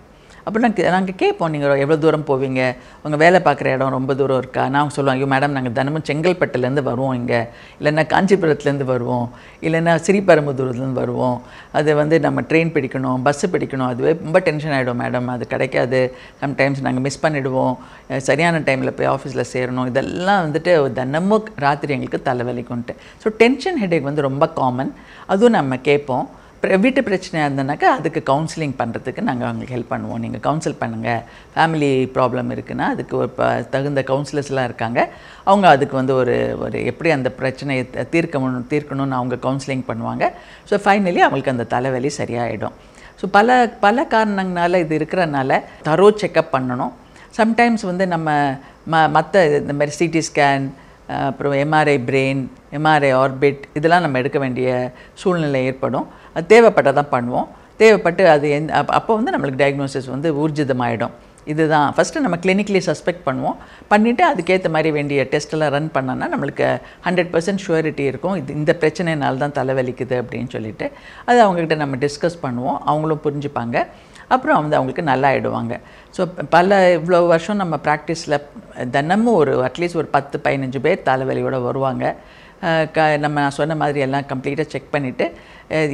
அப்போ நாங்கள் நாங்கள் கேட்போம் நீங்கள் எவ்வளோ தூரம் போவீங்க உங்கள் வேலை பார்க்குற இடம் ரொம்ப தூரம் இருக்கா நான் அவங்க சொல்லுவாங்க ஐயோ மேடம் நாங்கள் தினமும் செங்கல்பட்டுலேருந்து வருவோம் இங்கே இல்லைன்னா காஞ்சிபுரத்துலேருந்து வருவோம் இல்லைன்னா ஸ்ரீபெரும்புதூர்லேருந்து வருவோம் அது வந்து நம்ம ட்ரெயின் பிடிக்கணும் பஸ்ஸு பிடிக்கணும் அதுவே ரொம்ப டென்ஷன் ஆகிடும் மேடம் அது கிடைக்காது சம்டைம்ஸ் நாங்கள் மிஸ் பண்ணிவிடுவோம் சரியான டைமில் போய் ஆஃபீஸில் சேரணும் இதெல்லாம் வந்துட்டு தினமும் ராத்திரி எங்களுக்கு தலைவலிக்கும்ட்டு ஸோ டென்ஷன் ஹெடேக் வந்து ரொம்ப காமன் அதுவும் நம்ம கேட்போம் வீட்டு பிரச்சனையாக இருந்தனாக்கா அதுக்கு கவுன்சிலிங் பண்ணுறதுக்கு நாங்கள் அவங்களுக்கு ஹெல்ப் பண்ணுவோம் நீங்கள் கவுன்சில் பண்ணுங்கள் ஃபேமிலி ப்ராப்ளம் இருக்குன்னா அதுக்கு ஒரு தகுந்த கவுன்சிலர்ஸ்லாம் இருக்காங்க அவங்க அதுக்கு வந்து ஒரு ஒரு எப்படி அந்த பிரச்சனையை தீர்க்கணும் தீர்க்கணும்னு அவங்க கவுன்சிலிங் பண்ணுவாங்க ஸோ ஃபைனலி அவங்களுக்கு அந்த தலைவலி சரியாயிடும் ஸோ பல பல காரணங்களால் இது இருக்கிறனால தரோ செக்கப் பண்ணணும் சம்டைம்ஸ் வந்து நம்ம ம மற்ற இந்த மாதிரி சிடி ஸ்கேன் அப்புறம் எம்ஆர்ஐ பிரெயின் எம்ஆர்ஐ ஆர்பிட் இதெல்லாம் நம்ம எடுக்க வேண்டிய சூழ்நிலை ஏற்படும் அது தேவைப்பட்டால் தான் பண்ணுவோம் தேவைப்பட்டு அது எந் அப்போ வந்து நம்மளுக்கு டயக்னோசிஸ் வந்து ஊர்ஜிதமாயிடும் இதுதான் ஃபஸ்ட்டு நம்ம கிளினிக்லி சஸ்பெக்ட் பண்ணுவோம் பண்ணிவிட்டு அதுக்கேற்ற மாதிரி வேண்டிய டெஸ்ட்டெல்லாம் ரன் பண்ணோன்னா நம்மளுக்கு ஹண்ட்ரட் பர்சன்ட் ஷுவரிட்டி இருக்கும் இது இந்த பிரச்சனைனால தான் தலைவலிக்குது அப்படின்னு சொல்லிட்டு அது அவங்கக்கிட்ட நம்ம டிஸ்கஸ் பண்ணுவோம் அவங்களும் புரிஞ்சுப்பாங்க அப்புறம் வந்து அவங்களுக்கு நல்லா ஆகிடுவாங்க ஸோ பல இவ்வளோ வருஷம் நம்ம ப்ராக்டிஸில் தினமும் ஒரு அட்லீஸ்ட் ஒரு பத்து பதினஞ்சு பேர் தலைவலியோடு வருவாங்க க நம்ம நான் சொன்ன மாதிரி எல்லாம் கம்ப்ளீட்டாக செக் பண்ணிவிட்டு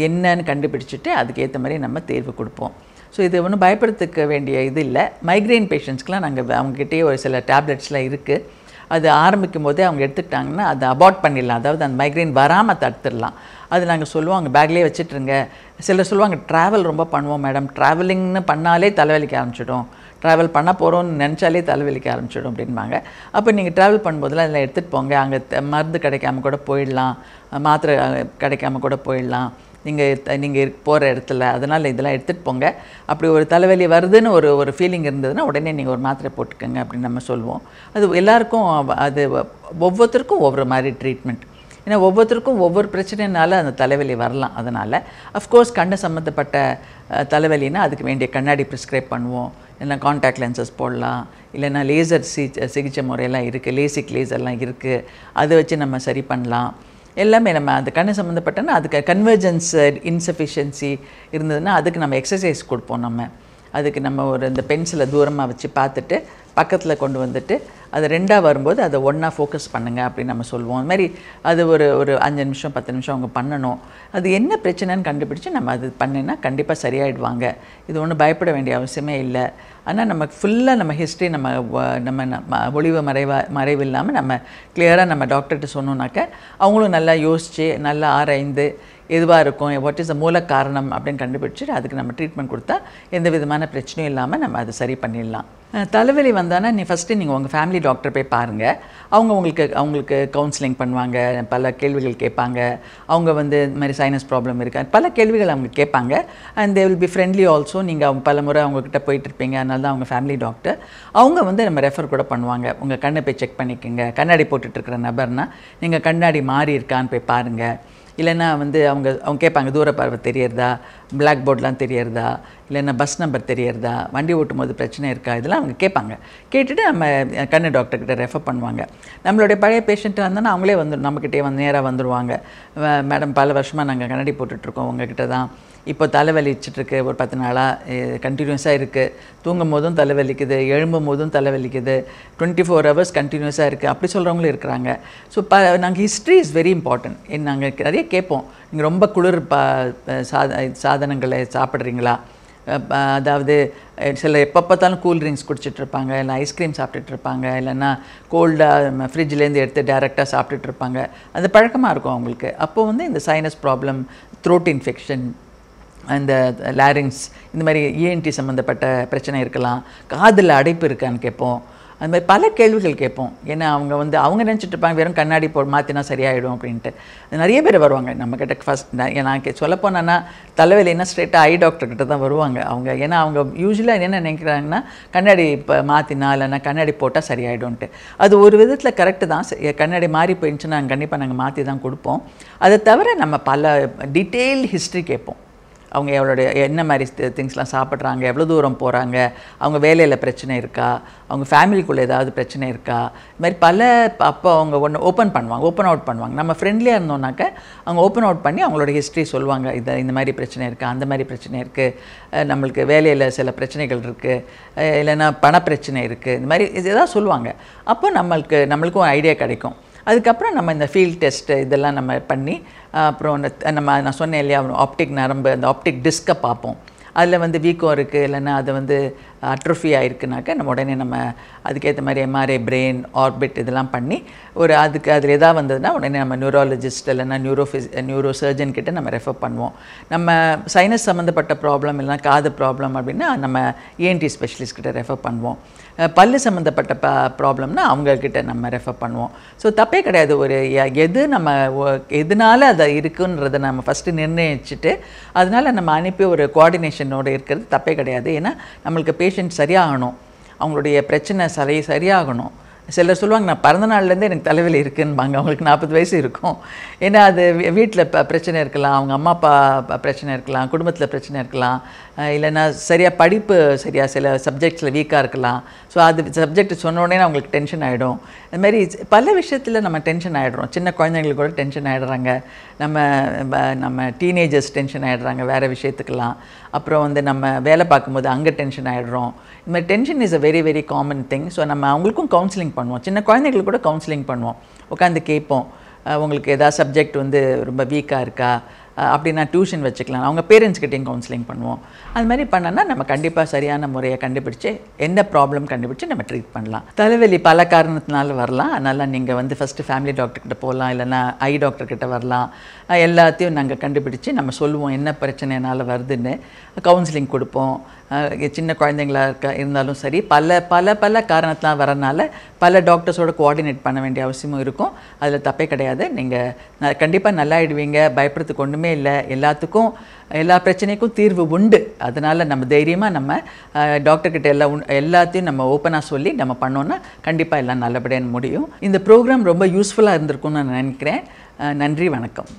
என்னன்னு கண்டுபிடிச்சிட்டு அதுக்கேற்ற மாதிரி நம்ம தேர்வு கொடுப்போம் ஸோ இது ஒன்றும் பயப்படுத்துக்க வேண்டிய இது இல்லை மைக்ரைன் பேஷண்ட்ஸ்க்கெலாம் நாங்கள் அவங்ககிட்டயே ஒரு சில டேப்லெட்ஸ்லாம் இருக்குது அது ஆரம்பிக்கும் போதே அவங்க எடுத்துக்கிட்டாங்கன்னா அதை அபார்ட் பண்ணிடலாம் அதாவது அந்த மைக்ரைன் வராமல் தடுத்துடலாம் அது நாங்கள் சொல்லுவோம் அங்கே பேக்லேயே வச்சுட்ருங்க சிலர் சொல்லுவாங்க ட்ராவல் ரொம்ப பண்ணுவோம் மேடம் ட்ராவலிங்னு பண்ணாலே தலைவலிக்க ஆரம்பிச்சிடும் ட்ராவல் பண்ண போகிறோம்னு நினச்சாலே தலைவலிக்க ஆரம்பிச்சிடும் அப்படின்பாங்க அப்போ நீங்கள் ட்ராவல் பண்ணும்போதெல்லாம் அதில் எடுத்துகிட்டு போங்க அங்கே மருந்து கிடைக்காம கூட போயிடலாம் மாத்திரை கிடைக்காம கூட போயிடலாம் நீங்கள் நீங்கள் போகிற இடத்துல அதனால் இதெல்லாம் எடுத்துகிட்டு போங்க அப்படி ஒரு தலைவலி வருதுன்னு ஒரு ஒரு ஃபீலிங் இருந்ததுன்னா உடனே நீங்கள் ஒரு மாத்திரை போட்டுக்கோங்க அப்படின்னு நம்ம சொல்லுவோம் அது எல்லாருக்கும் அது ஒவ்வொருத்தருக்கும் ஒவ்வொரு மாதிரி ட்ரீட்மெண்ட் ஏன்னா ஒவ்வொருத்தருக்கும் ஒவ்வொரு பிரச்சனைனால அந்த தலைவலி வரலாம் அதனால் அஃப்கோர்ஸ் கண்ணு சம்மந்தப்பட்ட தலைவலின்னா அதுக்கு வேண்டிய கண்ணாடி ப்ரிஸ்கிரைப் பண்ணுவோம் இல்லைனா காண்டாக்ட் லென்சஸ் போடலாம் இல்லைனா லேசர் சி சிகிச்சை முறையெல்லாம் இருக்குது லேசிக் லேசர்லாம் இருக்குது அதை வச்சு நம்ம சரி பண்ணலாம் எல்லாமே நம்ம அந்த கண்ணு சம்மந்தப்பட்டனா அதுக்கு கன்வர்ஜென்ஸ் இன்சஃபிஷியன்சி இருந்ததுன்னா அதுக்கு நம்ம எக்ஸசைஸ் கொடுப்போம் நம்ம அதுக்கு நம்ம ஒரு இந்த பென்சிலை தூரமாக வச்சு பார்த்துட்டு பக்கத்தில் கொண்டு வந்துட்டு அது ரெண்டாக வரும்போது அதை ஒன்றா ஃபோக்கஸ் பண்ணுங்கள் அப்படின்னு நம்ம சொல்லுவோம் அது மாதிரி அது ஒரு ஒரு அஞ்சு நிமிஷம் பத்து நிமிஷம் அவங்க பண்ணணும் அது என்ன பிரச்சனைன்னு கண்டுபிடிச்சி நம்ம அது பண்ணினா கண்டிப்பாக சரியாயிடுவாங்க இது ஒன்றும் பயப்பட வேண்டிய அவசியமே இல்லை ஆனால் நமக்கு ஃபுல்லாக நம்ம ஹிஸ்ட்ரி நம்ம நம்ம நம்ம ஒளிவு மறைவா மறைவு இல்லாமல் நம்ம கிளியராக நம்ம டாக்டர்கிட்ட சொன்னோம்னாக்க அவங்களும் நல்லா யோசித்து நல்லா ஆராய்ந்து எதுவாக இருக்கும் வாட் இஸ் அ மூல காரணம் அப்படின்னு கண்டுபிடிச்சிட்டு அதுக்கு நம்ம ட்ரீட்மெண்ட் கொடுத்தா எந்த விதமான பிரச்சனையும் இல்லாமல் நம்ம அதை சரி பண்ணிடலாம் தலைவலி வந்தானா நீ ஃபஸ்ட்டு நீங்கள் உங்கள் ஃபேமிலி டாக்டர் போய் பாருங்கள் அவங்க உங்களுக்கு அவங்களுக்கு கவுன்சிலிங் பண்ணுவாங்க பல கேள்விகள் கேட்பாங்க அவங்க வந்து இந்த மாதிரி சைனஸ் ப்ராப்ளம் இருக்கா பல கேள்விகள் அவங்க கேட்பாங்க and they will be friendly also நீங்கள் அவங்க பல முறை அவங்கக்கிட்ட போயிட்டுருப்பீங்க அதனால தான் அவங்க ஃபேமிலி டாக்டர் அவங்க வந்து நம்ம ரெஃபர் கூட பண்ணுவாங்க உங்கள் கண்ணை போய் செக் பண்ணிக்கோங்க கண்ணாடி போட்டுட்ருக்கிற நபர்னால் நீங்கள் கண்ணாடி மாறி இருக்கான்னு போய் பாருங்கள் இல்லைன்னா வந்து அவங்க அவங்க கேட்பாங்க தூர பார்வை தெரியறதா பிளாக் போர்ட்லாம் தெரியறதா இல்லைன்னா பஸ் நம்பர் தெரியறதா வண்டி ஓட்டும் போது பிரச்சனை இருக்கா இதெல்லாம் அவங்க கேட்பாங்க கேட்டுட்டு நம்ம கண்ணு டாக்டர்கிட்ட ரெஃபர் பண்ணுவாங்க நம்மளுடைய பழைய பேஷண்ட்டு வந்தோன்னா அவங்களே வந்துடும் நம்மக்கிட்டே வந்து நேராக வந்துடுவாங்க மேடம் பல வருஷமாக நாங்கள் கண்ணாடி போட்டுட்ருக்கோம் கிட்ட தான் இப்போ தலைவலிச்சிட்ருக்கு ஒரு பத்து நாளாக கண்டினியூஸாக இருக்குது தூங்கும் போதும் தலைவலிக்குது எழும்பும் போதும் தலைவலிக்குது டுவெண்ட்டி ஃபோர் ஹவர்ஸ் கண்டினியூஸாக இருக்குது அப்படி சொல்கிறவங்களும் இருக்கிறாங்க ஸோ ப நாங்கள் ஹிஸ்ட்ரி இஸ் வெரி இம்பார்ட்டன்ட் நாங்கள் நிறைய கேட்போம் நீங்கள் ரொம்ப குளிர் பா சாத சாதனங்களை சாப்பிட்றீங்களா அதாவது சில எப்போ பார்த்தாலும் கூல் ட்ரிங்க்ஸ் இருப்பாங்க இல்லை ஐஸ்கிரீம் சாப்பிட்டுட்ருப்பாங்க இல்லைன்னா கோல்டாக ஃப்ரிட்ஜ்லேருந்து எடுத்து டேரெக்டாக சாப்பிட்டுட்ருப்பாங்க அது பழக்கமாக இருக்கும் அவங்களுக்கு அப்போது வந்து இந்த சைனஸ் ப்ராப்ளம் த்ரோட் இன்ஃபெக்ஷன் அந்த லாரிங்ஸ் இந்த மாதிரி ஏஎன்டி e சம்மந்தப்பட்ட பிரச்சனை இருக்கலாம் காதில் அடைப்பு இருக்கான்னு கேட்போம் அந்த மாதிரி பல கேள்விகள் கேட்போம் ஏன்னா அவங்க வந்து அவங்க நினச்சிட்டு இருப்பாங்க வெறும் கண்ணாடி போ மாற்றினா சரியாயிடும் அப்படின்ட்டு நிறைய பேர் வருவாங்க நம்மக்கிட்ட ஃபஸ்ட் நான் சொல்லப்போனேன்னா தலைவலின்னா ஸ்ட்ரெயிட்டாக ஐ டாக்டர்கிட்ட தான் வருவாங்க அவங்க ஏன்னா அவங்க யூஸ்வலாக என்ன நினைக்கிறாங்கன்னா கண்ணாடி இப்போ மாற்றினா இல்லைன்னா கண்ணாடி போட்டால் சரியாயிடும்ன்ட்டு அது ஒரு விதத்தில் கரெக்டு தான் கண்ணாடி மாறி போயிடுச்சுன்னா கண்டிப்பாக நாங்கள் மாற்றி தான் கொடுப்போம் அதை தவிர நம்ம பல டீட்டெயில் ஹிஸ்ட்ரி கேட்போம் அவங்க எவ்வளோடைய என்ன மாதிரி திங்ஸ்லாம் சாப்பிட்றாங்க எவ்வளோ தூரம் போகிறாங்க அவங்க வேலையில் பிரச்சனை இருக்கா அவங்க ஃபேமிலிக்குள்ளே ஏதாவது பிரச்சனை இருக்கா இது மாதிரி பல அப்போ அவங்க ஒன்று ஓப்பன் பண்ணுவாங்க ஓப்பன் அவுட் பண்ணுவாங்க நம்ம ஃப்ரெண்ட்லியாக இருந்தோம்னாக்க அவங்க ஓப்பன் அவுட் பண்ணி அவங்களோட ஹிஸ்ட்ரி சொல்லுவாங்க இதை இந்த மாதிரி பிரச்சனை இருக்குது அந்த மாதிரி பிரச்சனை இருக்குது நம்மளுக்கு வேலையில் சில பிரச்சனைகள் இருக்குது இல்லைன்னா பண பிரச்சனை இருக்குது இந்த மாதிரி எதாவது சொல்லுவாங்க அப்போ நம்மளுக்கு நம்மளுக்கும் ஐடியா கிடைக்கும் அதுக்கப்புறம் நம்ம இந்த ஃபீல்ட் டெஸ்ட்டு இதெல்லாம் நம்ம பண்ணி அப்புறம் நம்ம நான் சொன்னேன் இல்லையா ஆப்டிக் நரம்பு அந்த ஆப்டிக் டிஸ்கை பார்ப்போம் அதில் வந்து வீக்கம் இருக்குது இல்லைன்னா அது வந்து அட்ரோஃபி ஆகிருக்குனாக்க நம்ம உடனே நம்ம அதுக்கேற்ற மாதிரி எம்ஆர்ஐ பிரெயின் ஆர்பிட் இதெல்லாம் பண்ணி ஒரு அதுக்கு அதில் எதாவது வந்ததுன்னா உடனே நம்ம நியூரலஜிஸ்ட் இல்லைன்னா நியூரோஃபிஸ் நியூரோ சர்ஜன் கிட்ட நம்ம ரெஃபர் பண்ணுவோம் நம்ம சைனஸ் சம்மந்தப்பட்ட ப்ராப்ளம் இல்லைனா காது ப்ராப்ளம் அப்படின்னா நம்ம ஏஎன்டி e ஸ்பெஷலிஸ்ட் கிட்ட ரெஃபர் பண்ணுவோம் பல்லு சம்மந்தப்பட்ட ப ப்ராப்ளம்னா அவங்கக்கிட்ட நம்ம ரெஃபர் பண்ணுவோம் ஸோ தப்பே கிடையாது ஒரு எது நம்ம எதனால அதை இருக்குன்றதை நம்ம ஃபஸ்ட்டு நிர்ணயிச்சுட்டு அதனால் நம்ம அனுப்பி ஒரு கோஆர்டினேஷனோடு இருக்கிறது தப்பே கிடையாது ஏன்னா நம்மளுக்கு பேஷண்ட் பேஷண்ட் சரியாகணும் அவங்களுடைய பிரச்சனை சரி சரியாகணும் சிலர் சொல்லுவாங்க நான் பிறந்த நாள்லேருந்தே எனக்கு தலைவலி இருக்குன்னுபாங்க அவங்களுக்கு நாற்பது வயசு இருக்கும் ஏன்னா அது வீட்டில் பிரச்சனை இருக்கலாம் அவங்க அம்மா அப்பா பிரச்சனை இருக்கலாம் குடும்பத்தில் பிரச்சனை இருக்கலாம் இல்லைன்னா சரியாக படிப்பு சரியாக சில சப்ஜெக்ட்ஸில் வீக்காக இருக்கலாம் ஸோ அது சப்ஜெக்ட் சொன்னோடனே அவங்களுக்கு டென்ஷன் ஆகிடும் அதுமாரி பல விஷயத்தில் நம்ம டென்ஷன் ஆகிடுறோம் சின்ன குழந்தைங்களுக்கு கூட டென்ஷன் ஆகிடுறாங்க நம்ம நம்ம டீனேஜர்ஸ் டென்ஷன் ஆகிடுறாங்க வேறு விஷயத்துக்கெல்லாம் அப்புறம் வந்து நம்ம வேலை பார்க்கும்போது அங்கே டென்ஷன் ஆகிடுறோம் இந்த மாதிரி tension is a very very common thing so நம்ம அவங்களுக்கும் கவுன்சிலிங் பண்ணுவோம் சின்ன குழந்தைங்களுக்கு கூட கவுன்சிலிங் பண்ணுவோம் உட்காந்து கேட்போம் உங்களுக்கு எதாவது சப்ஜெக்ட் வந்து ரொம்ப வீக்காக இருக்கா அப்படி நான் டியூஷன் வச்சுக்கலாம் அவங்க பேரண்ட்ஸ்கிட்டையும் கவுன்சிலிங் பண்ணுவோம் அது மாதிரி பண்ணனா நம்ம கண்டிப்பாக சரியான முறையை கண்டுபிடிச்சு என்ன ப்ராப்ளம் கண்டுபிடிச்சு நம்ம ட்ரீட் பண்ணலாம் தலைவலி பல காரணத்தினால வரலாம் அதனால் நீங்கள் வந்து ஃபஸ்ட்டு ஃபேமிலி டாக்டர்கிட்ட போகலாம் இல்லைன்னா ஐ டாக்டர்கிட்ட வரலாம் எல்லாத்தையும் நாங்கள் கண்டுபிடிச்சு நம்ம சொல்லுவோம் என்ன பிரச்சனைனால வருதுன்னு கவுன்சிலிங் கொடுப்போம் சின்ன குழந்தைங்களா இருக்க இருந்தாலும் சரி பல பல பல காரணத்தெலாம் வரனால பல டாக்டர்ஸோட கோஆர்டினேட் பண்ண வேண்டிய அவசியமும் இருக்கும் அதில் தப்பே கிடையாது நீங்கள் கண்டிப்பாக நல்லாயிடுவீங்க பயப்படுறதுக்கு ஒன்றுமே ஒன்றுமே இல்லை எல்லாத்துக்கும் எல்லா பிரச்சனைக்கும் தீர்வு உண்டு அதனால் நம்ம தைரியமாக நம்ம டாக்டர்கிட்ட எல்லா எல்லாத்தையும் நம்ம ஓப்பனாக சொல்லி நம்ம பண்ணோன்னா கண்டிப்பாக எல்லாம் நல்லபடியாக முடியும் இந்த ப்ரோக்ராம் ரொம்ப யூஸ்ஃபுல்லாக இருந்திருக்கும்னு நான் நினைக்கிறேன் நன்றி வணக்கம்